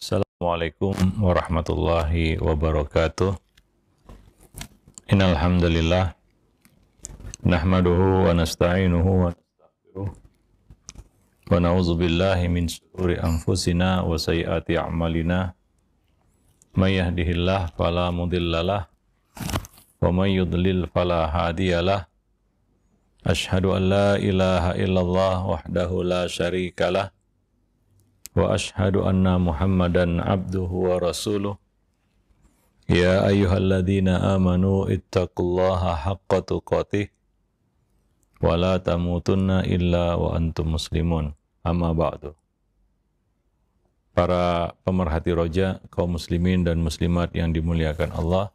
Assalamualaikum warahmatullahi wabarakatuh. Innal hamdalillah nahmaduhu wa nasta'inuhu wa nastaghfiruh wa na'udzu billahi min syururi anfusina wa sayyiati a'malina may yahdihillahu fala mudhillalah wa may yudlil fala hadiyalah أشهد an la ilaha illallah wahdahu la syarikalah. واشهد ان محمدا عبده ورسوله يا ايها الذين امنوا اتقوا الله حق تقاته ولا تموتن الا وانتم مسلمون اما بعد Para pemerhati roja, kaum muslimin dan muslimat yang dimuliakan Allah,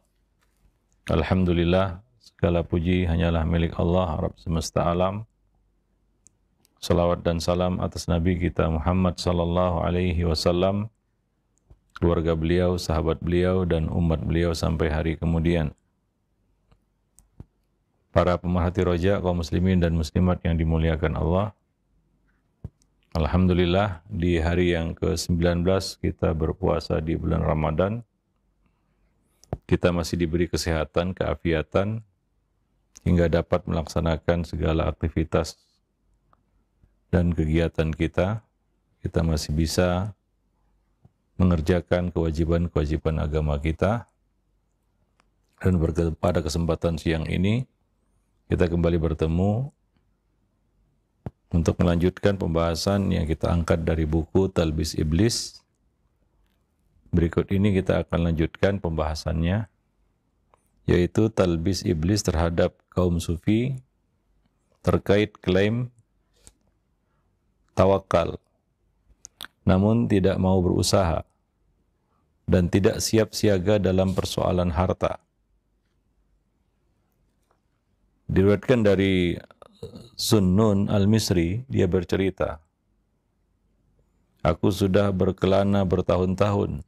Alhamdulillah, segala puji hanyalah milik Allah, Rabb semesta alam, Salawat dan salam atas Nabi kita Muhammad sallallahu alaihi wasallam, keluarga beliau, sahabat beliau dan umat beliau sampai hari kemudian. Para pemerhati roja, kaum muslimin dan muslimat yang dimuliakan Allah, Alhamdulillah di hari yang ke-19 kita berpuasa di bulan Ramadan. Kita masih diberi kesehatan, keafiatan hingga dapat melaksanakan segala aktivitas dan kegiatan kita, kita masih bisa mengerjakan kewajiban-kewajiban agama kita. Dan pada kesempatan siang ini, kita kembali bertemu untuk melanjutkan pembahasan yang kita angkat dari buku Talbis Iblis. Berikut ini kita akan lanjutkan pembahasannya, yaitu Talbis Iblis terhadap kaum sufi terkait klaim tawakal namun tidak mau berusaha dan tidak siap siaga dalam persoalan harta. Diriwayatkan dari eh, Sunnun Al-Misri, dia bercerita, Aku sudah berkelana bertahun-tahun.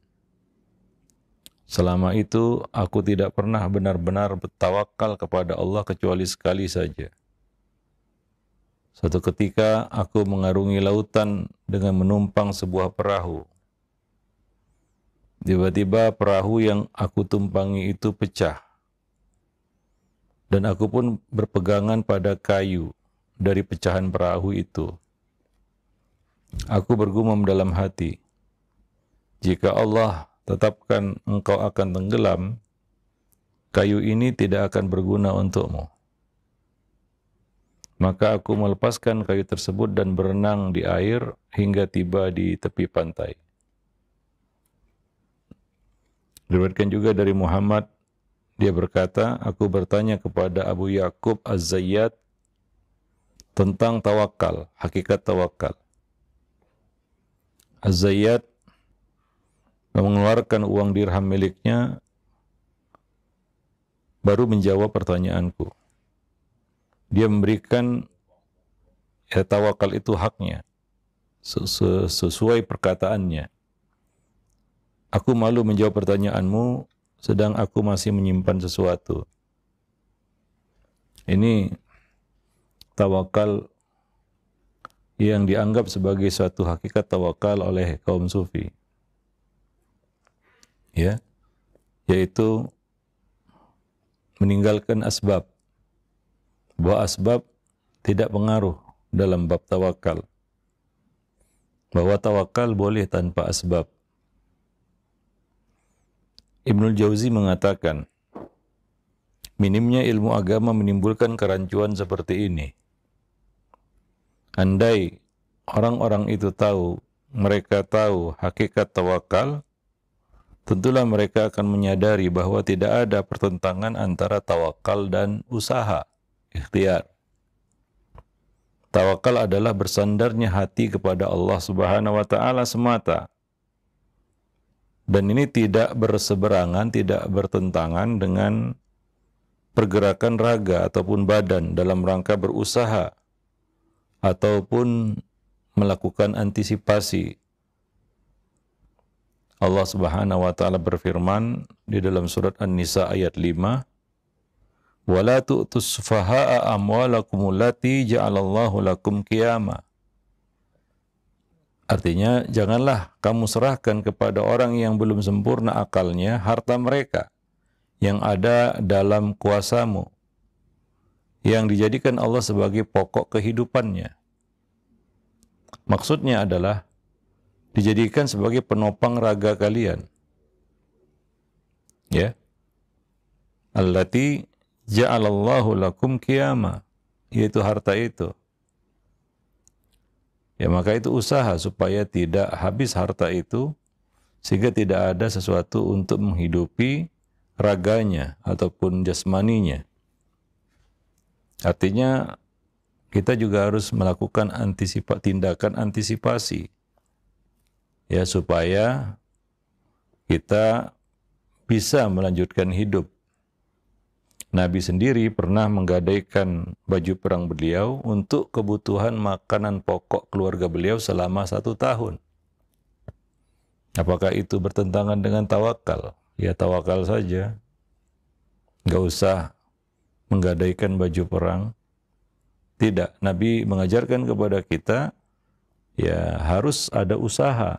Selama itu, aku tidak pernah benar-benar bertawakal kepada Allah kecuali sekali saja. Suatu ketika aku mengarungi lautan dengan menumpang sebuah perahu. Tiba-tiba perahu yang aku tumpangi itu pecah. Dan aku pun berpegangan pada kayu dari pecahan perahu itu. Aku bergumam dalam hati, jika Allah tetapkan engkau akan tenggelam, kayu ini tidak akan berguna untukmu. Maka aku melepaskan kayu tersebut dan berenang di air hingga tiba di tepi pantai. Diriwayatkan juga dari Muhammad, dia berkata, aku bertanya kepada Abu Yakub Az-Zayyad tentang tawakal, hakikat tawakal. Az-Zayyad mengeluarkan uang dirham miliknya baru menjawab pertanyaanku dia memberikan ya, tawakal itu haknya sesuai perkataannya. Aku malu menjawab pertanyaanmu, sedang aku masih menyimpan sesuatu. Ini tawakal yang dianggap sebagai suatu hakikat tawakal oleh kaum sufi. Ya, yaitu meninggalkan asbab bahwa asbab tidak pengaruh dalam bab tawakal. Bahwa tawakal boleh tanpa asbab. Ibnul Jauzi mengatakan, minimnya ilmu agama menimbulkan kerancuan seperti ini. Andai orang-orang itu tahu, mereka tahu hakikat tawakal, tentulah mereka akan menyadari bahwa tidak ada pertentangan antara tawakal dan usaha ikhtiar. Tawakal adalah bersandarnya hati kepada Allah Subhanahu wa taala semata. Dan ini tidak berseberangan, tidak bertentangan dengan pergerakan raga ataupun badan dalam rangka berusaha ataupun melakukan antisipasi. Allah Subhanahu wa taala berfirman di dalam surat An-Nisa ayat 5 wala tu'tus amwalakum allati ja'alallahu lakum qiyama. Artinya, janganlah kamu serahkan kepada orang yang belum sempurna akalnya harta mereka yang ada dalam kuasamu yang dijadikan Allah sebagai pokok kehidupannya. Maksudnya adalah dijadikan sebagai penopang raga kalian. Ya. Allati ja'alallahu lakum qiyama yaitu harta itu ya maka itu usaha supaya tidak habis harta itu sehingga tidak ada sesuatu untuk menghidupi raganya ataupun jasmaninya artinya kita juga harus melakukan antisipa tindakan antisipasi ya supaya kita bisa melanjutkan hidup Nabi sendiri pernah menggadaikan baju perang beliau untuk kebutuhan makanan pokok keluarga beliau selama satu tahun. Apakah itu bertentangan dengan tawakal? Ya tawakal saja. Gak usah menggadaikan baju perang. Tidak, Nabi mengajarkan kepada kita, ya harus ada usaha,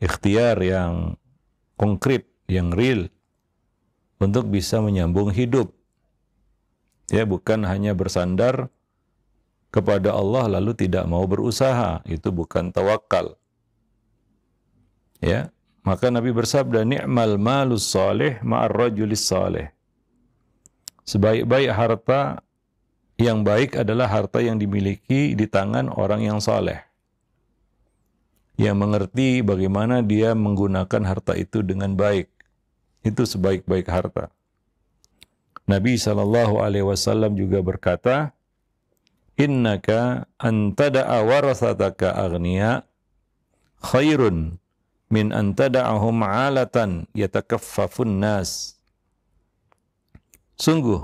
ikhtiar yang konkret, yang real, untuk bisa menyambung hidup. Ya, bukan hanya bersandar kepada Allah lalu tidak mau berusaha, itu bukan tawakal. Ya, maka Nabi bersabda, "Ni'mal malus salih ma'ar rajulis salih." Sebaik-baik harta yang baik adalah harta yang dimiliki di tangan orang yang saleh. Yang mengerti bagaimana dia menggunakan harta itu dengan baik itu sebaik-baik harta. Nabi Shallallahu Alaihi Wasallam juga berkata, Innaka antada'a warasataka aghnia khairun min antada'ahum alatan yatakaffafun nas. Sungguh,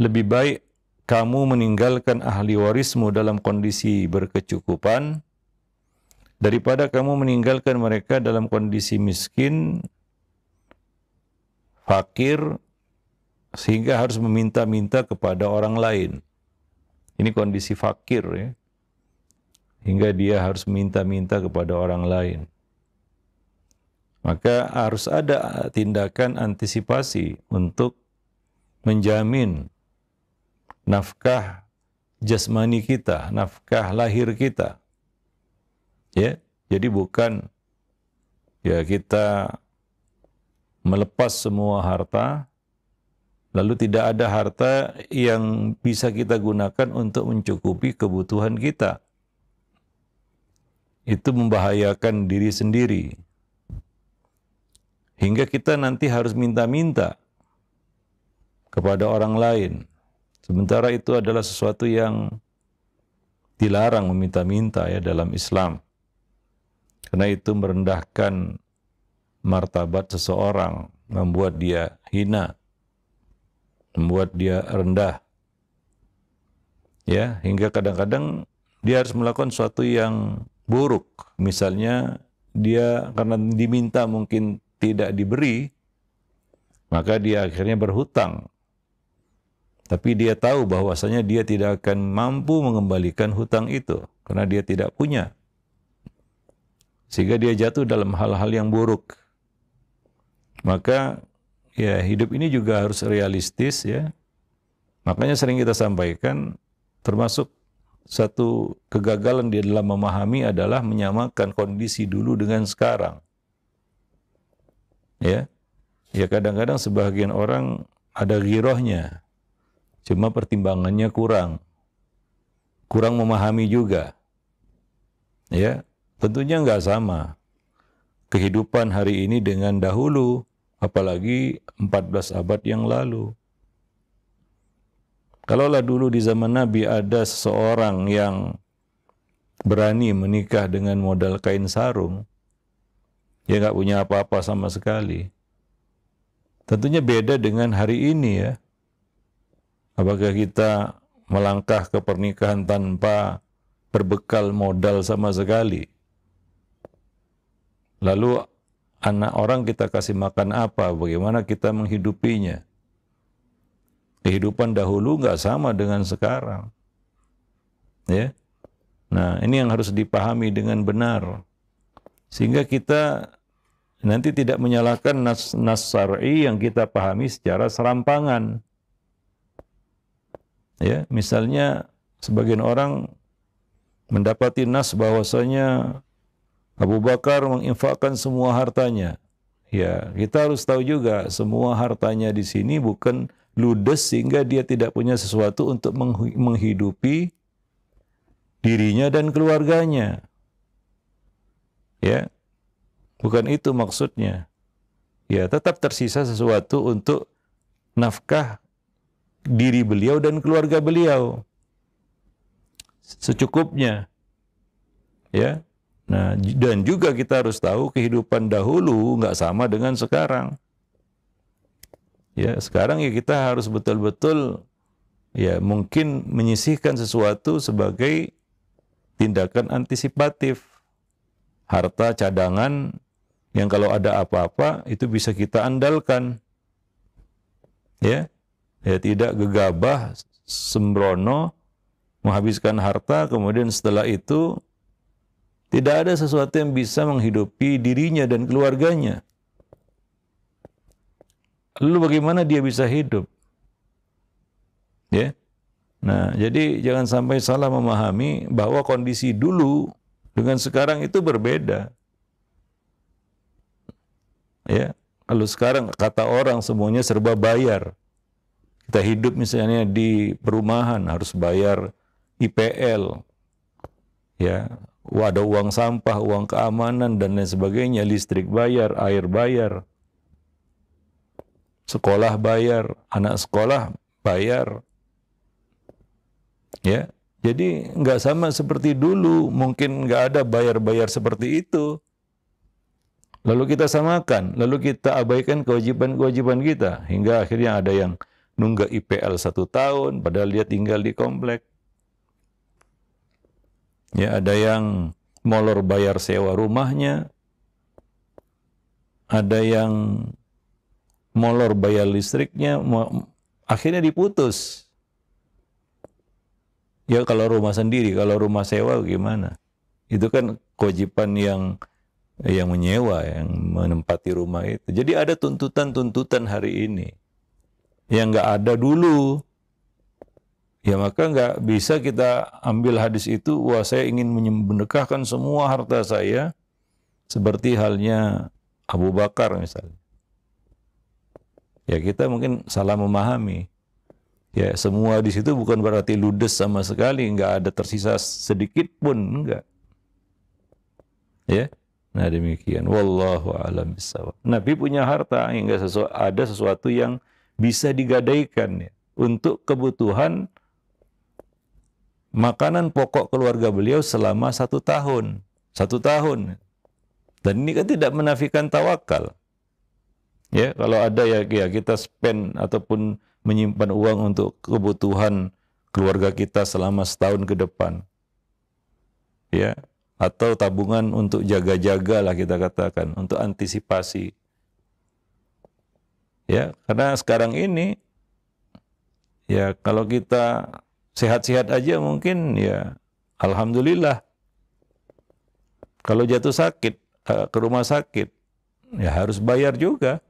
lebih baik kamu meninggalkan ahli warismu dalam kondisi berkecukupan daripada kamu meninggalkan mereka dalam kondisi miskin fakir, sehingga harus meminta-minta kepada orang lain. Ini kondisi fakir ya. Hingga dia harus minta-minta kepada orang lain. Maka harus ada tindakan antisipasi untuk menjamin nafkah jasmani kita, nafkah lahir kita. Ya, jadi bukan ya kita melepas semua harta, lalu tidak ada harta yang bisa kita gunakan untuk mencukupi kebutuhan kita. Itu membahayakan diri sendiri. Hingga kita nanti harus minta-minta kepada orang lain. Sementara itu adalah sesuatu yang dilarang meminta-minta ya dalam Islam. Karena itu merendahkan martabat seseorang, membuat dia hina, membuat dia rendah. Ya, hingga kadang-kadang dia harus melakukan sesuatu yang buruk. Misalnya dia karena diminta mungkin tidak diberi, maka dia akhirnya berhutang. Tapi dia tahu bahwasanya dia tidak akan mampu mengembalikan hutang itu karena dia tidak punya. Sehingga dia jatuh dalam hal-hal yang buruk. Maka ya hidup ini juga harus realistis ya. Makanya sering kita sampaikan termasuk satu kegagalan di dalam memahami adalah menyamakan kondisi dulu dengan sekarang. Ya. Ya kadang-kadang sebagian orang ada girohnya. Cuma pertimbangannya kurang. Kurang memahami juga. Ya, tentunya nggak sama. Kehidupan hari ini dengan dahulu, apalagi 14 abad yang lalu. Kalaulah dulu di zaman Nabi ada seseorang yang berani menikah dengan modal kain sarung, dia nggak punya apa-apa sama sekali. Tentunya beda dengan hari ini ya. Apakah kita melangkah ke pernikahan tanpa berbekal modal sama sekali? Lalu anak orang kita kasih makan apa, bagaimana kita menghidupinya. Kehidupan dahulu nggak sama dengan sekarang. Ya. Nah, ini yang harus dipahami dengan benar. Sehingga kita nanti tidak menyalahkan nas, nas yang kita pahami secara serampangan. Ya, misalnya sebagian orang mendapati nas bahwasanya Abu Bakar menginfakkan semua hartanya. Ya, kita harus tahu juga semua hartanya di sini bukan ludes sehingga dia tidak punya sesuatu untuk menghidupi dirinya dan keluarganya. Ya. Bukan itu maksudnya. Ya, tetap tersisa sesuatu untuk nafkah diri beliau dan keluarga beliau. Secukupnya. Ya, Nah, dan juga kita harus tahu kehidupan dahulu nggak sama dengan sekarang. Ya, sekarang ya kita harus betul-betul ya mungkin menyisihkan sesuatu sebagai tindakan antisipatif. Harta cadangan yang kalau ada apa-apa itu bisa kita andalkan. Ya. Ya tidak gegabah sembrono menghabiskan harta kemudian setelah itu tidak ada sesuatu yang bisa menghidupi dirinya dan keluarganya. Lalu bagaimana dia bisa hidup? Ya. Nah, jadi jangan sampai salah memahami bahwa kondisi dulu dengan sekarang itu berbeda. Ya, kalau sekarang kata orang semuanya serba bayar. Kita hidup misalnya di perumahan harus bayar IPL. Ya, Wah, ada uang sampah, uang keamanan, dan lain sebagainya. Listrik bayar, air bayar. Sekolah bayar, anak sekolah bayar. Ya, jadi nggak sama seperti dulu. Mungkin nggak ada bayar-bayar seperti itu. Lalu kita samakan, lalu kita abaikan kewajiban-kewajiban kita. Hingga akhirnya ada yang nunggak IPL satu tahun, padahal dia tinggal di komplek Ya, ada yang molor bayar sewa rumahnya, ada yang molor bayar listriknya, akhirnya diputus. Ya kalau rumah sendiri, kalau rumah sewa gimana? Itu kan kewajiban yang yang menyewa, yang menempati rumah itu. Jadi ada tuntutan-tuntutan hari ini yang nggak ada dulu. Ya maka nggak bisa kita ambil hadis itu, wah saya ingin menyembekahkan semua harta saya seperti halnya Abu Bakar misalnya. Ya kita mungkin salah memahami. Ya semua di situ bukan berarti ludes sama sekali, nggak ada tersisa sedikit pun enggak. Ya, nah demikian. Wallahu a'lam bishawab. Nabi punya harta hingga sesu ada sesuatu yang bisa digadaikan ya, untuk kebutuhan makanan pokok keluarga beliau selama satu tahun. Satu tahun. Dan ini kan tidak menafikan tawakal. Ya, kalau ada ya, ya kita spend ataupun menyimpan uang untuk kebutuhan keluarga kita selama setahun ke depan. Ya, atau tabungan untuk jaga-jaga lah kita katakan, untuk antisipasi. Ya, karena sekarang ini ya kalau kita sehat-sehat aja mungkin ya alhamdulillah. Kalau jatuh sakit eh, ke rumah sakit ya harus bayar juga.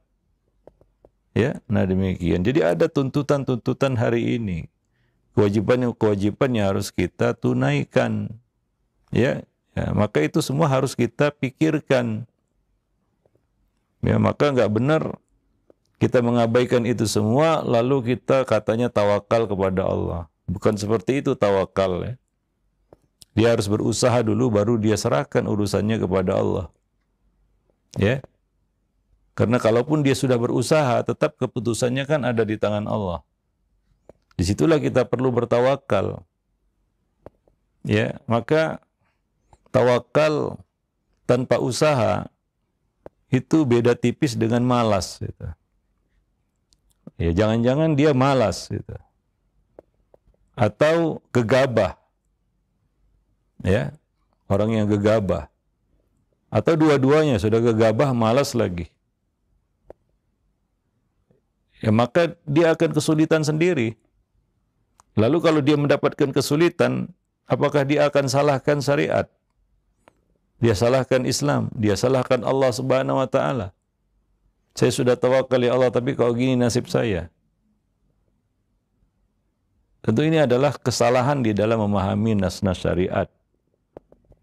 Ya, nah demikian. Jadi ada tuntutan-tuntutan hari ini. Kewajiban-kewajiban yang harus kita tunaikan. Ya, ya, maka itu semua harus kita pikirkan. Ya, maka nggak benar kita mengabaikan itu semua lalu kita katanya tawakal kepada Allah. Bukan seperti itu tawakal ya. Dia harus berusaha dulu baru dia serahkan urusannya kepada Allah. Ya. Karena kalaupun dia sudah berusaha tetap keputusannya kan ada di tangan Allah. Disitulah kita perlu bertawakal. Ya, maka tawakal tanpa usaha itu beda tipis dengan malas gitu. Ya, jangan-jangan dia malas gitu atau gegabah. Ya, orang yang gegabah. Atau dua-duanya sudah gegabah, malas lagi. Ya, maka dia akan kesulitan sendiri. Lalu kalau dia mendapatkan kesulitan, apakah dia akan salahkan syariat? Dia salahkan Islam, dia salahkan Allah Subhanahu wa taala. Saya sudah tawakal ya Allah, tapi kalau gini nasib saya. Tentu ini adalah kesalahan di dalam memahami nas-nas syariat.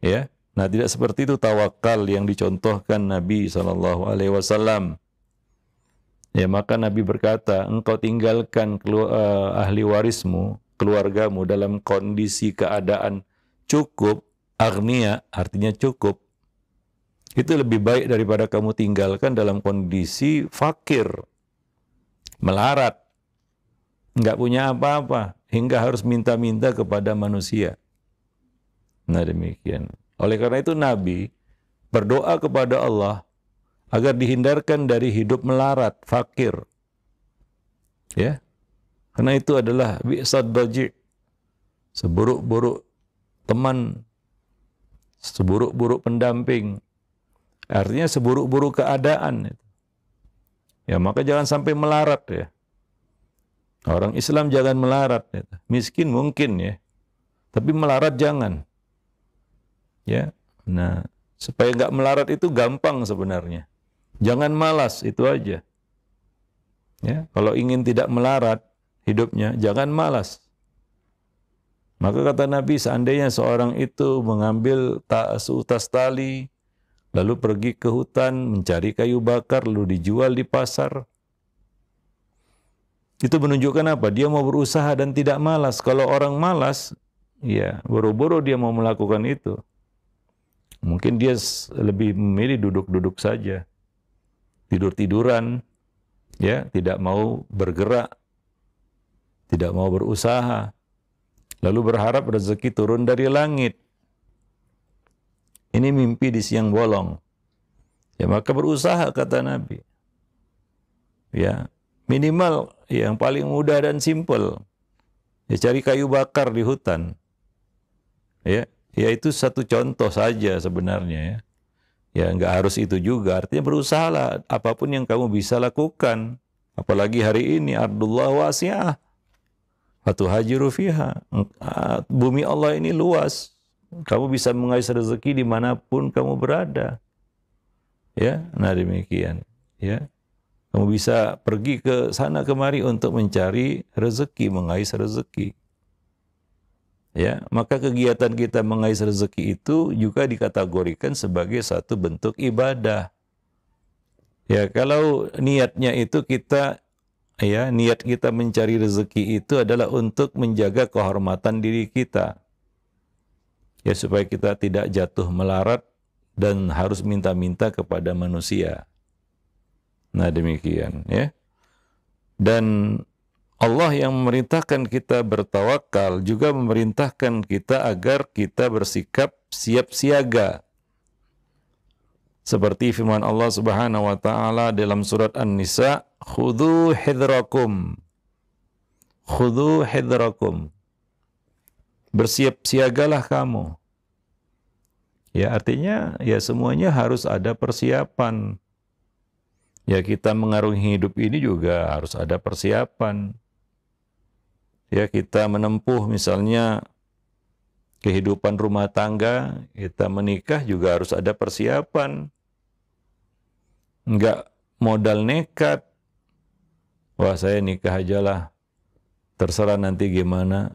Ya. Nah, tidak seperti itu tawakal yang dicontohkan Nabi saw. alaihi wasallam. Ya, maka Nabi berkata, "Engkau tinggalkan eh, ahli warismu, keluargamu dalam kondisi keadaan cukup, agnia artinya cukup. Itu lebih baik daripada kamu tinggalkan dalam kondisi fakir, melarat, nggak punya apa-apa hingga harus minta-minta kepada manusia. Nah demikian. Oleh karena itu Nabi berdoa kepada Allah agar dihindarkan dari hidup melarat, fakir. Ya. Karena itu adalah bi'sad baji. Seburuk-buruk teman, seburuk-buruk pendamping. Artinya seburuk-buruk keadaan. Ya, maka jangan sampai melarat ya. Orang Islam jangan melarat. Ya. Miskin mungkin ya. Tapi melarat jangan. Ya. Nah, supaya nggak melarat itu gampang sebenarnya. Jangan malas itu aja. Ya, kalau ingin tidak melarat hidupnya, jangan malas. Maka kata Nabi, seandainya seorang itu mengambil seutas tali, lalu pergi ke hutan mencari kayu bakar, lalu dijual di pasar, itu menunjukkan apa? Dia mau berusaha dan tidak malas. Kalau orang malas, ya buru-buru dia mau melakukan itu. Mungkin dia lebih memilih duduk-duduk saja. Tidur-tiduran, ya, tidak mau bergerak, tidak mau berusaha. Lalu berharap rezeki turun dari langit. Ini mimpi di siang bolong. Ya, maka berusaha kata Nabi. Ya, minimal yang paling mudah dan simple. Ya, cari kayu bakar di hutan. Ya, ya itu satu contoh saja sebenarnya ya. Ya nggak harus itu juga. Artinya berusahalah apapun yang kamu bisa lakukan. Apalagi hari ini Abdullah wasiah. Fatu haji fiha. Ah, bumi Allah ini luas. Kamu bisa mengais rezeki dimanapun kamu berada. Ya, nah demikian. Ya. Kamu bisa pergi ke sana kemari untuk mencari rezeki, mengais rezeki. Ya, maka kegiatan kita mengais rezeki itu juga dikategorikan sebagai satu bentuk ibadah. Ya, kalau niatnya itu kita ya, niat kita mencari rezeki itu adalah untuk menjaga kehormatan diri kita. Ya, supaya kita tidak jatuh melarat dan harus minta-minta kepada manusia. Nah demikian ya. Dan Allah yang memerintahkan kita bertawakal juga memerintahkan kita agar kita bersikap siap siaga. Seperti firman Allah Subhanahu wa taala dalam surat An-Nisa, "Khudhu hidrakum." Khudhu hidrakum. Bersiap siagalah kamu. Ya artinya ya semuanya harus ada persiapan. Ya kita mengarungi hidup ini juga harus ada persiapan. Ya kita menempuh misalnya kehidupan rumah tangga, kita menikah juga harus ada persiapan. Enggak modal nekat. Wah saya nikah aja lah. Terserah nanti gimana.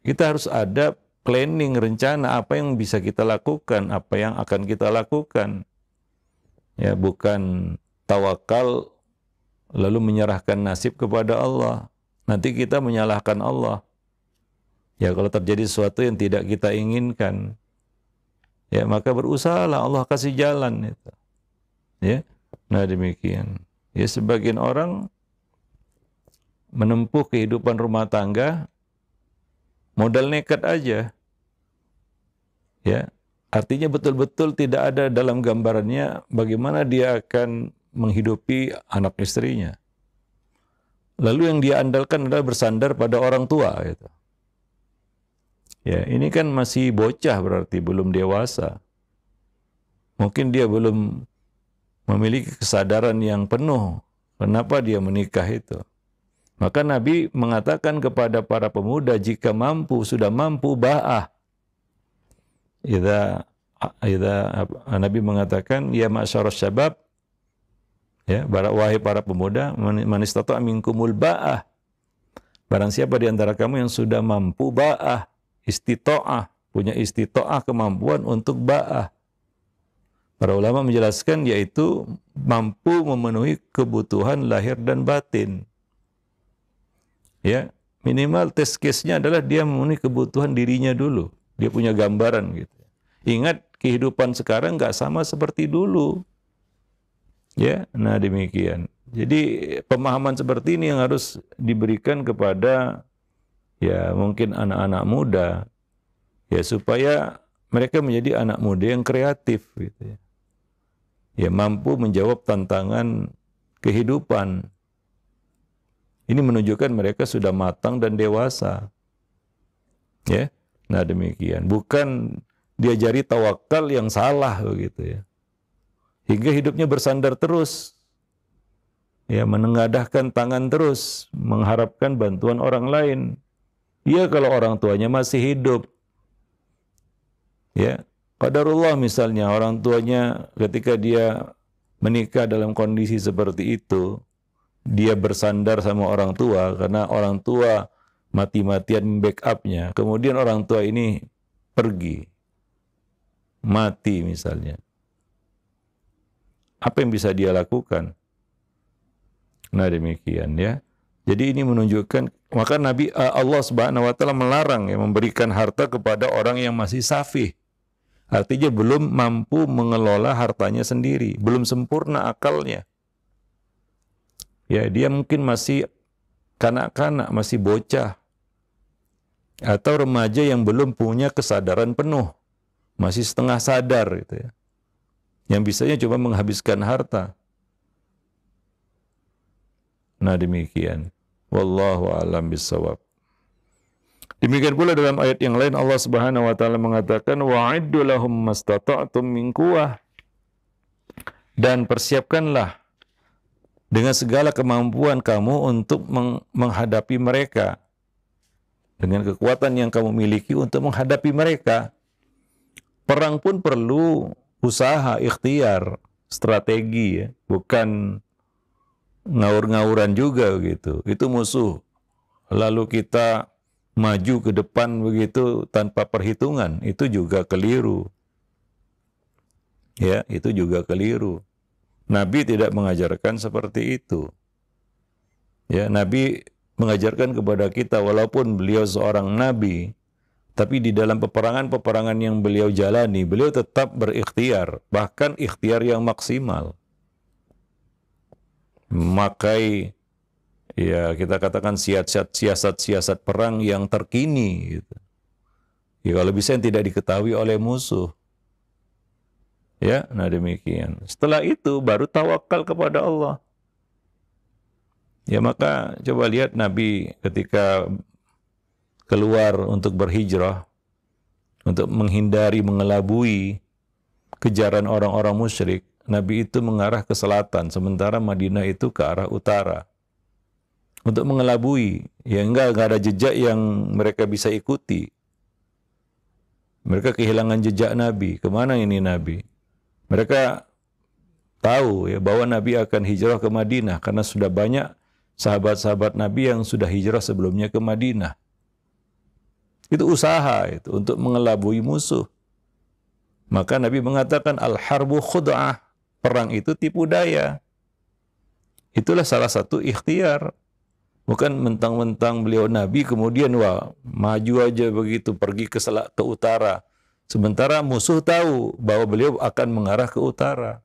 Kita harus ada planning, rencana apa yang bisa kita lakukan, apa yang akan kita lakukan ya bukan tawakal lalu menyerahkan nasib kepada Allah. Nanti kita menyalahkan Allah. Ya kalau terjadi sesuatu yang tidak kita inginkan, ya maka berusahalah Allah kasih jalan itu. Ya. Nah demikian. Ya sebagian orang menempuh kehidupan rumah tangga modal nekat aja. Ya, Artinya betul-betul tidak ada dalam gambarannya bagaimana dia akan menghidupi anak istrinya. Lalu yang dia andalkan adalah bersandar pada orang tua. Gitu. Ya, ini kan masih bocah berarti belum dewasa. Mungkin dia belum memiliki kesadaran yang penuh kenapa dia menikah itu. Maka Nabi mengatakan kepada para pemuda jika mampu sudah mampu ba'ah Idza idza Nabi mengatakan ya ma'syarus syabab ya para wahai para pemuda man aming minkumul ba'ah barang siapa di antara kamu yang sudah mampu ba'ah istita'ah punya istita'ah kemampuan untuk ba'ah Para ulama menjelaskan yaitu mampu memenuhi kebutuhan lahir dan batin. Ya, minimal test case-nya adalah dia memenuhi kebutuhan dirinya dulu. Dia punya gambaran gitu. Ingat kehidupan sekarang nggak sama seperti dulu. Ya, nah demikian. Jadi pemahaman seperti ini yang harus diberikan kepada ya mungkin anak-anak muda ya supaya mereka menjadi anak muda yang kreatif gitu ya. Ya mampu menjawab tantangan kehidupan. Ini menunjukkan mereka sudah matang dan dewasa. Ya. Nah demikian. Bukan diajari tawakal yang salah begitu ya. Hingga hidupnya bersandar terus. Ya, menengadahkan tangan terus, mengharapkan bantuan orang lain. Ya kalau orang tuanya masih hidup. Ya, pada Qadarullah misalnya orang tuanya ketika dia menikah dalam kondisi seperti itu, dia bersandar sama orang tua karena orang tua mati-matian backupnya Kemudian orang tua ini pergi, mati misalnya. Apa yang bisa dia lakukan? Nah demikian ya. Jadi ini menunjukkan maka Nabi eh, Allah Subhanahu wa taala melarang ya memberikan harta kepada orang yang masih safih. Artinya belum mampu mengelola hartanya sendiri, belum sempurna akalnya. Ya, dia mungkin masih kanak-kanak, masih bocah atau remaja yang belum punya kesadaran penuh, masih setengah sadar gitu ya. Yang bisanya cuma menghabiskan harta. Nah demikian. Wallahu a'lam bisawab. Demikian pula dalam ayat yang lain Allah Subhanahu wa taala mengatakan wa'iddu lahum mastata'tum min quwwah dan persiapkanlah dengan segala kemampuan kamu untuk menghadapi mereka dengan kekuatan yang kamu miliki untuk menghadapi mereka. Perang pun perlu usaha, ikhtiar, strategi ya, bukan ngawur-ngawuran juga gitu. Itu musuh. Lalu kita maju ke depan begitu tanpa perhitungan, itu juga keliru. Ya, itu juga keliru. Nabi tidak mengajarkan seperti itu. Ya, Nabi mengajarkan kepada kita walaupun beliau seorang nabi tapi di dalam peperangan-peperangan yang beliau jalani beliau tetap berikhtiar bahkan ikhtiar yang maksimal memakai ya kita katakan siasat siasat siasat perang yang terkini gitu. ya kalau bisa yang tidak diketahui oleh musuh ya nah demikian setelah itu baru tawakal kepada Allah Ya maka coba lihat Nabi ketika keluar untuk berhijrah, untuk menghindari, mengelabui kejaran orang-orang musyrik, Nabi itu mengarah ke selatan, sementara Madinah itu ke arah utara. Untuk mengelabui, ya enggak, enggak ada jejak yang mereka bisa ikuti. Mereka kehilangan jejak Nabi. Kemana ini Nabi? Mereka tahu ya bahwa Nabi akan hijrah ke Madinah karena sudah banyak sahabat-sahabat Nabi yang sudah hijrah sebelumnya ke Madinah. Itu usaha itu untuk mengelabui musuh. Maka Nabi mengatakan al-harbu khud'ah, perang itu tipu daya. Itulah salah satu ikhtiar. Bukan mentang-mentang beliau Nabi kemudian wah maju aja begitu pergi ke selak, ke utara. Sementara musuh tahu bahwa beliau akan mengarah ke utara.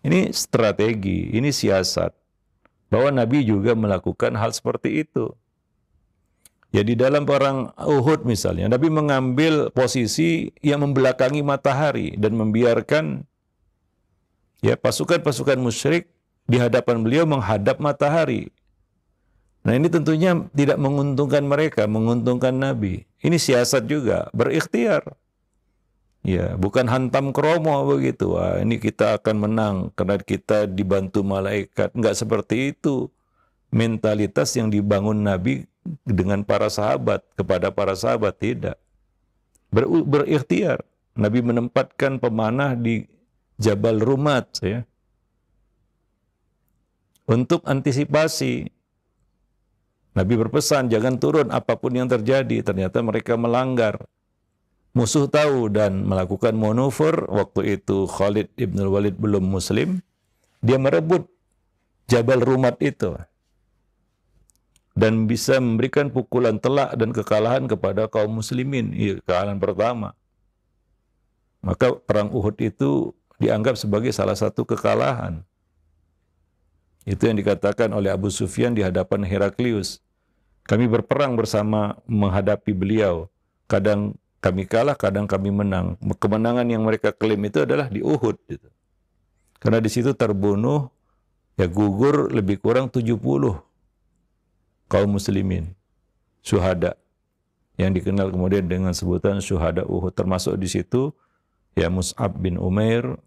Ini strategi, ini siasat bahwa Nabi juga melakukan hal seperti itu. Jadi dalam perang Uhud misalnya, Nabi mengambil posisi yang membelakangi matahari dan membiarkan ya pasukan-pasukan musyrik di hadapan beliau menghadap matahari. Nah ini tentunya tidak menguntungkan mereka, menguntungkan Nabi. Ini siasat juga, berikhtiar. Ya, bukan hantam kromo begitu. Wah, ini kita akan menang karena kita dibantu malaikat. Enggak seperti itu. Mentalitas yang dibangun Nabi dengan para sahabat, kepada para sahabat tidak. Ber, berikhtiar. Nabi menempatkan pemanah di Jabal Rumat ya. Untuk antisipasi Nabi berpesan jangan turun apapun yang terjadi. Ternyata mereka melanggar Musuh tahu dan melakukan manuver. Waktu itu Khalid ibn Walid belum muslim. Dia merebut Jabal Rumat itu. Dan bisa memberikan pukulan telak dan kekalahan kepada kaum muslimin. Ya, kekalahan pertama. Maka perang Uhud itu dianggap sebagai salah satu kekalahan. Itu yang dikatakan oleh Abu Sufyan di hadapan Heraklius. Kami berperang bersama menghadapi beliau. Kadang kami kalah, kadang kami menang. Kemenangan yang mereka klaim itu adalah di Uhud. Gitu. Karena di situ terbunuh, ya gugur lebih kurang 70 kaum muslimin. Suhada. Yang dikenal kemudian dengan sebutan Suhada Uhud. Termasuk di situ, ya Mus'ab bin Umair,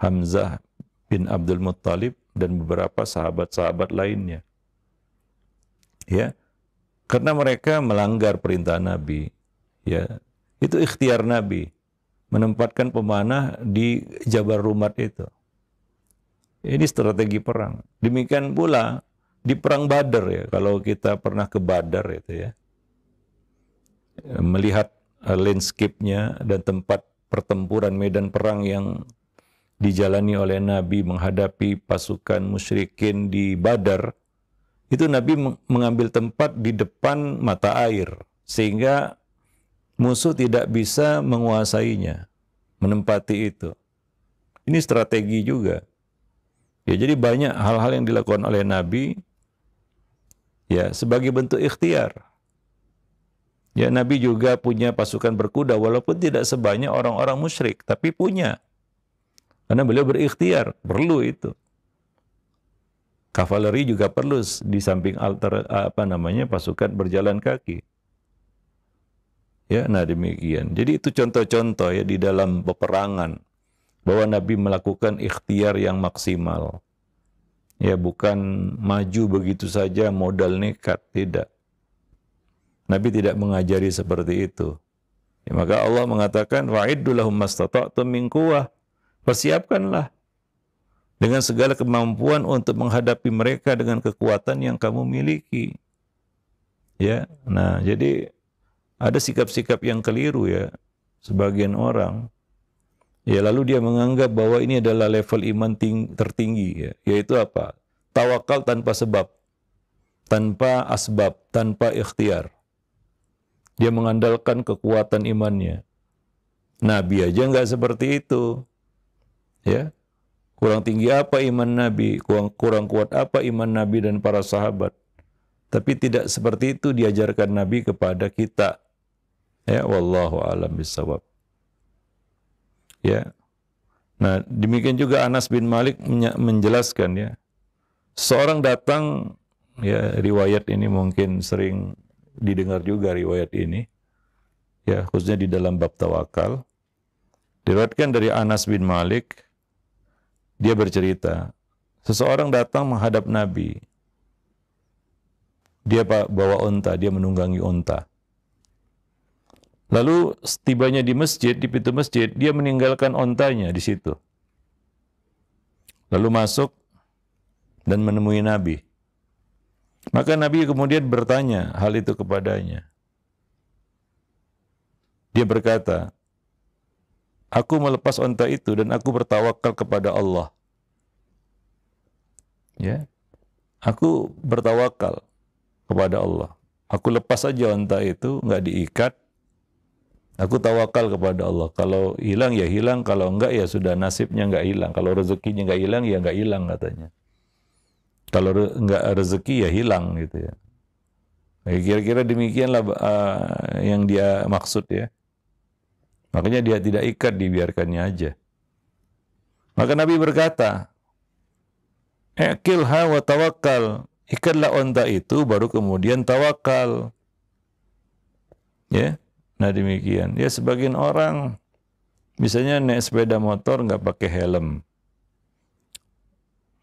Hamzah bin Abdul Muttalib, dan beberapa sahabat-sahabat lainnya. Ya, karena mereka melanggar perintah Nabi. Ya, itu ikhtiar Nabi menempatkan pemanah di Jabar Rumat itu. Ini strategi perang. Demikian pula di perang Badar ya, kalau kita pernah ke Badar itu ya. Melihat eh, landscape-nya dan tempat pertempuran medan perang yang dijalani oleh Nabi menghadapi pasukan musyrikin di Badar, itu Nabi mengambil tempat di depan mata air sehingga musuh tidak bisa menguasainya, menempati itu. Ini strategi juga. Ya, jadi banyak hal-hal yang dilakukan oleh Nabi ya sebagai bentuk ikhtiar. Ya, Nabi juga punya pasukan berkuda walaupun tidak sebanyak orang-orang musyrik, tapi punya. Karena beliau berikhtiar, perlu itu. Kavaleri juga perlu di samping alter apa namanya pasukan berjalan kaki. Ya, nah demikian. Jadi itu contoh-contoh ya di dalam peperangan bahwa Nabi melakukan ikhtiar yang maksimal. Ya, bukan maju begitu saja modal nekat, tidak. Nabi tidak mengajari seperti itu. Ya, maka Allah mengatakan wa'iddulahum mastata'tum min quwwah. Persiapkanlah dengan segala kemampuan untuk menghadapi mereka dengan kekuatan yang kamu miliki. Ya. Nah, jadi ada sikap-sikap yang keliru ya sebagian orang. Ya lalu dia menganggap bahwa ini adalah level iman ting tertinggi ya, yaitu apa? Tawakal tanpa sebab, tanpa asbab, tanpa ikhtiar. Dia mengandalkan kekuatan imannya. Nabi aja nggak seperti itu. Ya. Kurang tinggi apa iman Nabi, kurang, kurang kuat apa iman Nabi dan para sahabat. Tapi tidak seperti itu diajarkan Nabi kepada kita Ya, wallahu alam bisawab. Ya. Nah, demikian juga Anas bin Malik menjelaskan ya. Seorang datang ya riwayat ini mungkin sering didengar juga riwayat ini. Ya, khususnya di dalam bab tawakal. Diriwayatkan dari Anas bin Malik dia bercerita, seseorang datang menghadap Nabi. Dia bawa unta, dia menunggangi unta. Lalu setibanya di masjid, di pintu masjid, dia meninggalkan ontanya di situ. Lalu masuk dan menemui Nabi. Maka Nabi kemudian bertanya hal itu kepadanya. Dia berkata, Aku melepas onta itu dan aku bertawakal kepada Allah. Ya, Aku bertawakal kepada Allah. Aku lepas saja onta itu, nggak diikat, Aku tawakal kepada Allah. Kalau hilang ya hilang, kalau enggak ya sudah nasibnya enggak hilang. Kalau rezekinya enggak hilang ya enggak hilang katanya. Kalau re enggak rezeki ya hilang gitu ya. ya kira-kira demikianlah uh, yang dia maksud ya. Makanya dia tidak ikat dibiarkannya aja. Maka Nabi berkata, "Ikilha wa tawakal." Ikatlah onta itu baru kemudian tawakal. Ya. Nah demikian. Ya sebagian orang misalnya naik sepeda motor nggak pakai helm.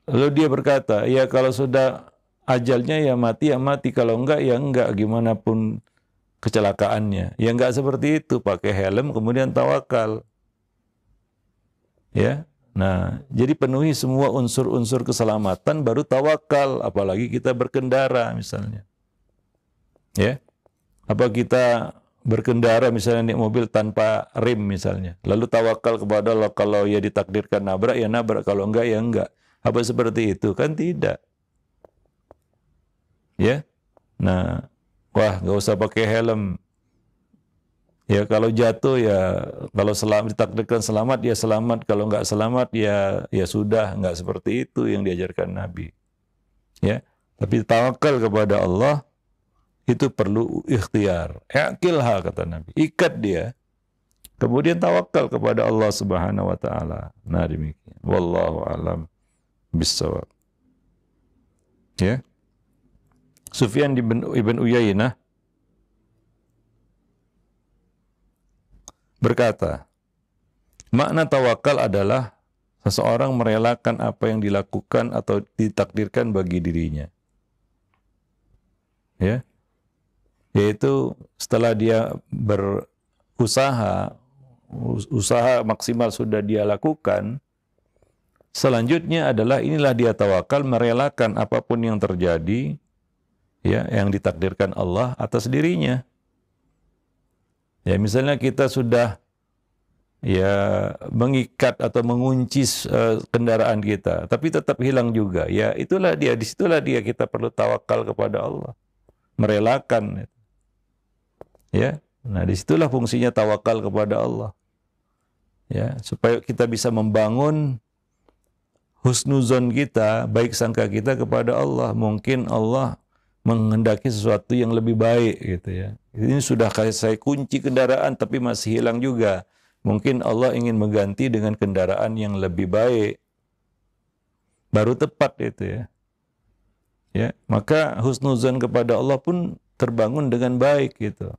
Lalu dia berkata, ya kalau sudah ajalnya ya mati ya mati, kalau enggak ya enggak, gimana pun kecelakaannya. Ya enggak seperti itu, pakai helm kemudian tawakal. Ya, nah jadi penuhi semua unsur-unsur keselamatan baru tawakal, apalagi kita berkendara misalnya. Ya, apa kita berkendara misalnya naik mobil tanpa rim misalnya. Lalu tawakal kepada Allah kalau ya ditakdirkan nabrak ya nabrak, kalau enggak ya enggak. Apa seperti itu? Kan tidak. Ya. Nah, wah nggak usah pakai helm. Ya kalau jatuh ya kalau selamat ditakdirkan selamat ya selamat kalau enggak selamat ya ya sudah enggak seperti itu yang diajarkan Nabi. Ya, tapi tawakal kepada Allah itu perlu ikhtiar. Iqilha kata Nabi. Ikat dia. Kemudian tawakal kepada Allah Subhanahu wa taala. Nah, demikian. Wallahu alam bisawab. Ya. Sufyan ibn, Ibn Uyainah berkata, makna tawakal adalah seseorang merelakan apa yang dilakukan atau ditakdirkan bagi dirinya. Ya, yaitu setelah dia berusaha usaha maksimal sudah dia lakukan selanjutnya adalah inilah dia tawakal merelakan apapun yang terjadi ya yang ditakdirkan Allah atas dirinya ya misalnya kita sudah ya mengikat atau mengunci uh, eh, kendaraan kita tapi tetap hilang juga ya itulah dia disitulah dia kita perlu tawakal kepada Allah merelakan Ya. Nah, disitulah fungsinya tawakal kepada Allah. Ya, supaya kita bisa membangun husnuzon kita, baik sangka kita kepada Allah. Mungkin Allah menghendaki sesuatu yang lebih baik gitu ya. Ini sudah saya kunci kendaraan tapi masih hilang juga. Mungkin Allah ingin mengganti dengan kendaraan yang lebih baik. Baru tepat itu ya. Ya, maka husnuzon kepada Allah pun terbangun dengan baik gitu.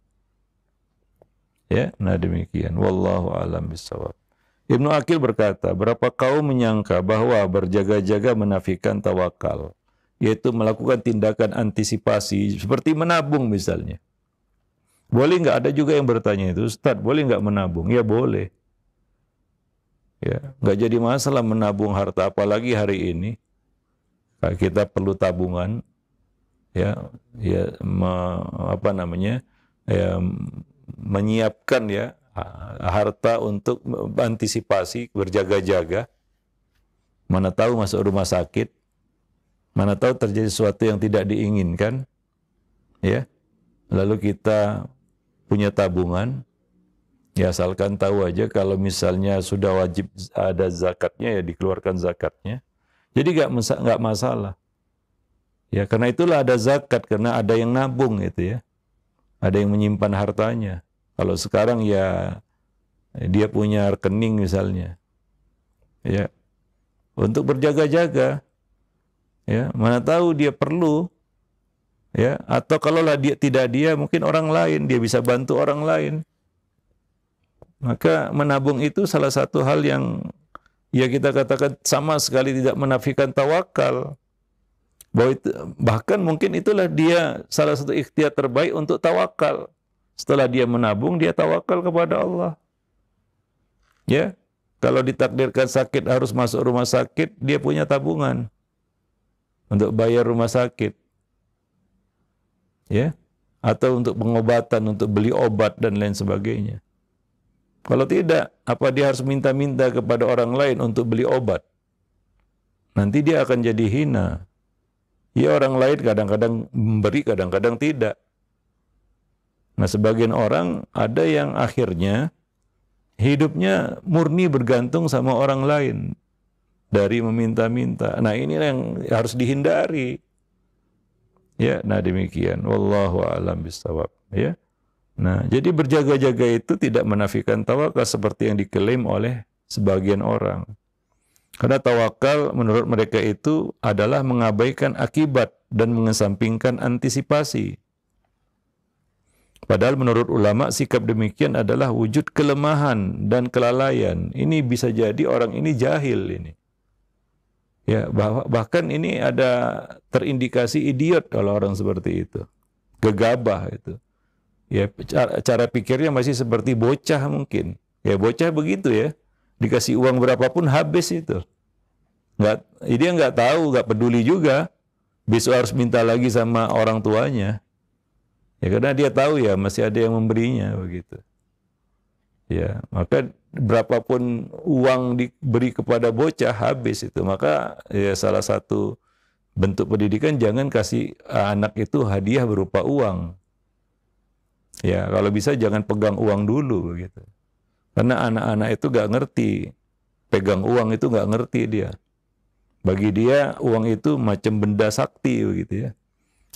Ya, nah demikian. Wallahu alam bisawab. Ibnu Akil berkata, berapa kaum menyangka bahwa berjaga-jaga menafikan tawakal, yaitu melakukan tindakan antisipasi seperti menabung misalnya. Boleh nggak ada juga yang bertanya itu, Ustaz, boleh nggak menabung? Ya boleh. Ya, nggak jadi masalah menabung harta, apalagi hari ini nah, kita perlu tabungan, ya, ya, me, apa namanya, ya, menyiapkan ya harta untuk antisipasi berjaga-jaga. Mana tahu masuk rumah sakit, mana tahu terjadi sesuatu yang tidak diinginkan, ya. Lalu kita punya tabungan, ya asalkan tahu aja kalau misalnya sudah wajib ada zakatnya ya dikeluarkan zakatnya. Jadi nggak nggak masalah. Ya karena itulah ada zakat karena ada yang nabung itu ya ada yang menyimpan hartanya. Kalau sekarang ya dia punya rekening misalnya. Ya. Untuk berjaga-jaga. Ya, mana tahu dia perlu ya atau kalaulah dia tidak dia mungkin orang lain dia bisa bantu orang lain. Maka menabung itu salah satu hal yang ya kita katakan sama sekali tidak menafikan tawakal. Bahwa itu, bahkan mungkin itulah dia salah satu ikhtiar terbaik untuk tawakal. Setelah dia menabung, dia tawakal kepada Allah. Ya, kalau ditakdirkan sakit harus masuk rumah sakit, dia punya tabungan untuk bayar rumah sakit. Ya, atau untuk pengobatan, untuk beli obat dan lain sebagainya. Kalau tidak, apa dia harus minta-minta kepada orang lain untuk beli obat? Nanti dia akan jadi hina. Ya orang lain kadang-kadang memberi, kadang-kadang tidak. Nah sebagian orang ada yang akhirnya hidupnya murni bergantung sama orang lain dari meminta-minta. Nah ini yang harus dihindari. Ya, nah demikian. Wallahu a'lam bishawab. Ya. Nah, jadi berjaga-jaga itu tidak menafikan tawakal seperti yang diklaim oleh sebagian orang. Karena tawakal menurut mereka itu adalah mengabaikan akibat dan mengesampingkan antisipasi. Padahal menurut ulama sikap demikian adalah wujud kelemahan dan kelalaian. Ini bisa jadi orang ini jahil ini. Ya, bahkan ini ada terindikasi idiot kalau orang seperti itu. Gegabah itu. Ya, cara, cara pikirnya masih seperti bocah mungkin. Ya, bocah begitu ya dikasih uang berapapun habis itu. Nggak, eh, dia nggak tahu, nggak peduli juga. Besok harus minta lagi sama orang tuanya. Ya karena dia tahu ya masih ada yang memberinya begitu. Ya, maka berapapun uang diberi kepada bocah habis itu. Maka ya salah satu bentuk pendidikan jangan kasih eh, anak itu hadiah berupa uang. Ya, kalau bisa jangan pegang uang dulu begitu. Karena anak-anak itu gak ngerti. Pegang uang itu gak ngerti dia. Bagi dia uang itu macam benda sakti begitu ya.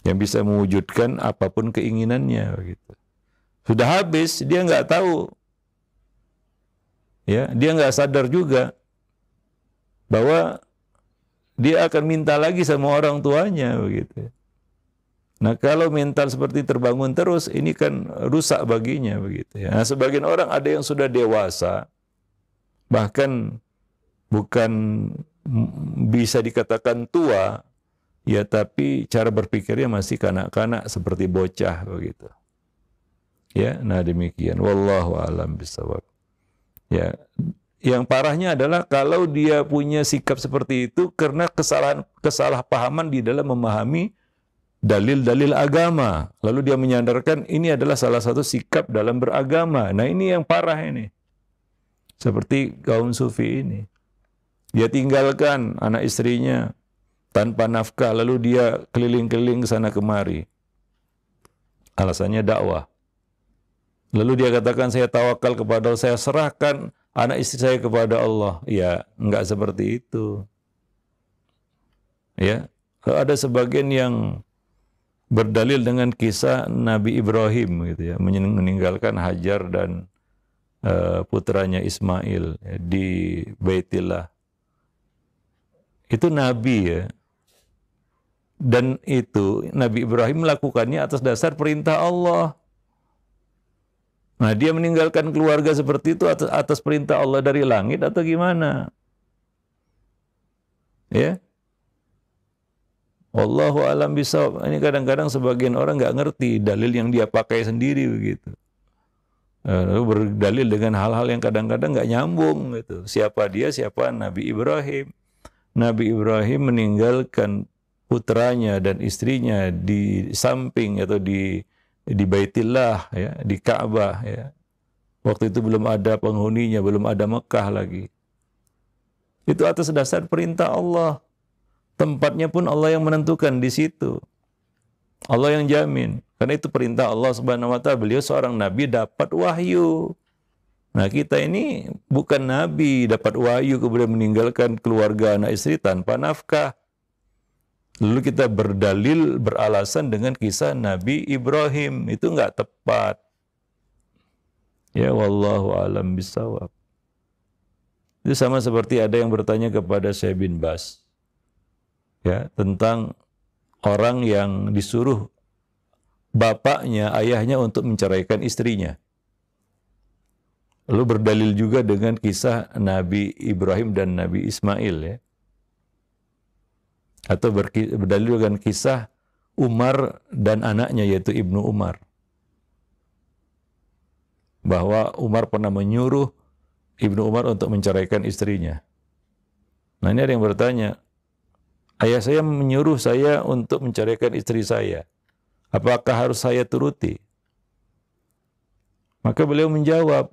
Yang bisa mewujudkan apapun keinginannya begitu. Sudah habis dia nggak tahu. Ya, dia nggak sadar juga bahwa dia akan minta lagi sama orang tuanya begitu. Ya. Nah kalau mental seperti terbangun terus, ini kan rusak baginya begitu. Ya. Nah, sebagian orang ada yang sudah dewasa, bahkan bukan bisa dikatakan tua, ya tapi cara berpikirnya masih kanak-kanak seperti bocah begitu. Ya, nah demikian. Wallahu a'lam bishawab. Ya, yang parahnya adalah kalau dia punya sikap seperti itu karena kesalahan kesalahpahaman di dalam memahami dalil-dalil agama. Lalu dia menyandarkan ini adalah salah satu sikap dalam beragama. Nah ini yang parah ini. Seperti kaum sufi ini. Dia tinggalkan anak istrinya tanpa nafkah. Lalu dia keliling-keliling ke sana kemari. Alasannya dakwah. Lalu dia katakan saya tawakal kepada Allah, saya serahkan anak istri saya kepada Allah. Ya, enggak seperti itu. Ya, ada sebagian yang berdalil dengan kisah Nabi Ibrahim gitu ya meninggalkan Hajar dan uh, putranya Ismail ya, di Baitillah itu Nabi ya dan itu Nabi Ibrahim melakukannya atas dasar perintah Allah. Nah, dia meninggalkan keluarga seperti itu atas, atas perintah Allah dari langit atau gimana? Ya. Wallahu alam bisa Ini kadang-kadang sebagian orang nggak ngerti dalil yang dia pakai sendiri begitu. Lalu eh, berdalil dengan hal-hal yang kadang-kadang nggak nyambung gitu. Siapa dia? Siapa Nabi Ibrahim? Nabi Ibrahim meninggalkan putranya dan istrinya di samping atau di di Baitillah ya, di Ka'bah ya. Waktu itu belum ada penghuninya, belum ada Mekah lagi. Itu atas dasar perintah Allah. Tempatnya pun Allah yang menentukan di situ. Allah yang jamin. Karena itu perintah Allah Subhanahu wa taala. Beliau seorang nabi dapat wahyu. Nah, kita ini bukan nabi dapat wahyu kemudian meninggalkan keluarga anak istri tanpa nafkah. Lalu kita berdalil beralasan dengan kisah Nabi Ibrahim itu enggak tepat. Ya wallahu alam bisawab. Itu sama seperti ada yang bertanya kepada Syekh bin Bas ya tentang orang yang disuruh bapaknya, ayahnya untuk menceraikan istrinya. Lalu berdalil juga dengan kisah Nabi Ibrahim dan Nabi Ismail ya. Atau berdalil dengan kisah Umar dan anaknya yaitu Ibnu Umar. Bahwa Umar pernah menyuruh Ibnu Umar untuk menceraikan istrinya. Nah ini ada yang bertanya, Ayah saya menyuruh saya untuk menceraikan istri saya. Apakah harus saya turuti? Maka beliau menjawab,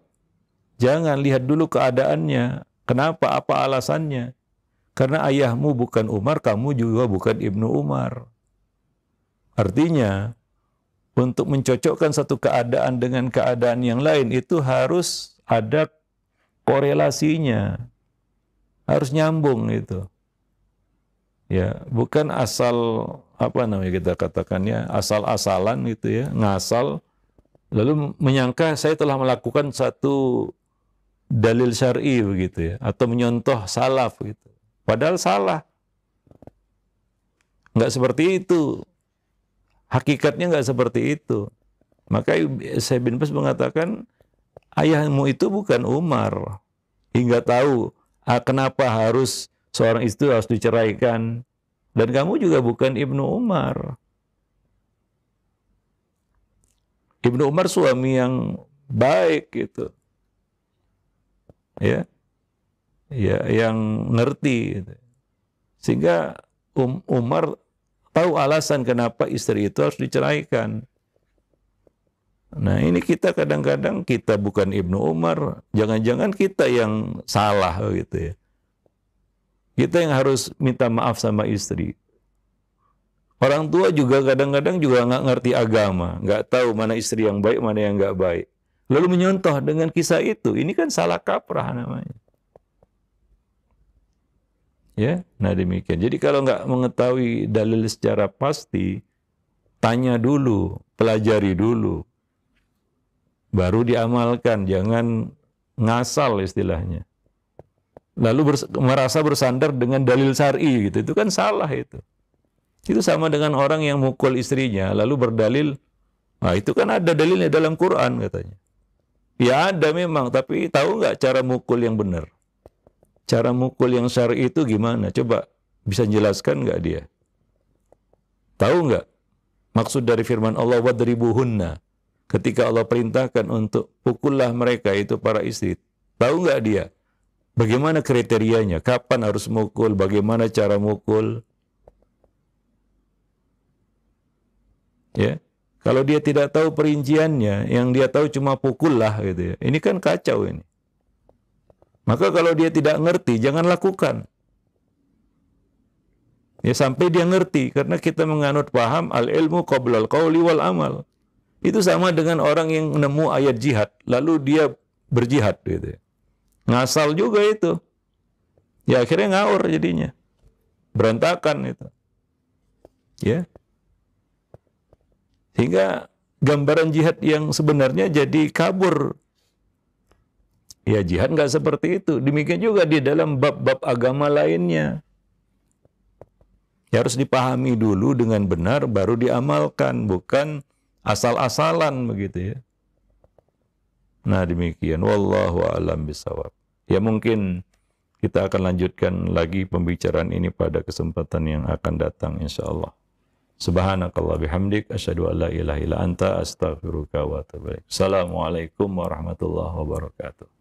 jangan lihat dulu keadaannya. Kenapa? Apa alasannya? Karena ayahmu bukan Umar, kamu juga bukan Ibnu Umar. Artinya, untuk mencocokkan satu keadaan dengan keadaan yang lain itu harus ada korelasinya. Harus nyambung itu ya bukan asal apa namanya kita katakannya asal-asalan gitu ya ngasal lalu menyangka saya telah melakukan satu dalil syar'i begitu ya atau menyontoh salaf gitu padahal salah nggak seperti itu hakikatnya nggak seperti itu maka saya bin Bas mengatakan ayahmu itu bukan Umar hingga tahu ah, kenapa harus seorang istri harus diceraikan. Dan kamu juga bukan Ibnu Umar. Ibnu Umar suami yang baik gitu. Ya. Ya, yang ngerti gitu. Sehingga um, Umar tahu alasan kenapa istri itu harus diceraikan. Nah, ini kita kadang-kadang kita bukan Ibnu Umar, jangan-jangan kita yang salah gitu ya. Kita yang harus minta maaf sama istri. Orang tua juga kadang-kadang juga nggak ngerti agama, nggak tahu mana istri yang baik, mana yang nggak baik. Lalu menyontoh dengan kisah itu, ini kan salah kaprah namanya. Ya, nah demikian. Jadi kalau nggak mengetahui dalil secara pasti, tanya dulu, pelajari dulu, baru diamalkan, jangan ngasal istilahnya lalu bers merasa bersandar dengan dalil syari gitu. Itu kan salah itu. Itu sama dengan orang yang mukul istrinya lalu berdalil, nah itu kan ada dalilnya dalam Quran katanya. Ya ada memang, tapi tahu nggak cara mukul yang benar? Cara mukul yang syari itu gimana? Coba bisa jelaskan nggak dia? Tahu nggak? Maksud dari firman Allah wadribuhunna. Ketika Allah perintahkan untuk pukullah mereka itu para istri. Tahu nggak dia? Bagaimana kriterianya? Kapan harus mukul? Bagaimana cara mukul? Ya. Kalau dia tidak tahu perinciannya, yang dia tahu cuma pukul lah gitu ya. Ini kan kacau ini. Maka kalau dia tidak ngerti, jangan lakukan. Ya sampai dia ngerti karena kita menganut paham al ilmu qoblal qauli wal amal. Itu sama dengan orang yang nemu ayat jihad lalu dia berjihad gitu ya. Ngasal juga itu. Ya akhirnya ngaur jadinya. Berantakan itu. Ya. Sehingga gambaran jihad yang sebenarnya jadi kabur. Ya jihad nggak seperti itu. Demikian juga di dalam bab-bab agama lainnya. Ya harus dipahami dulu dengan benar baru diamalkan, bukan asal-asalan begitu ya. Nah demikian. Wallahu alam bisawab. Ya mungkin kita akan lanjutkan lagi pembicaraan ini pada kesempatan yang akan datang insyaallah. Subhanakallah bihamdik asyhadu an la ilaha illa anta astaghfiruka wa atubu ilaik. Assalamualaikum warahmatullahi wabarakatuh.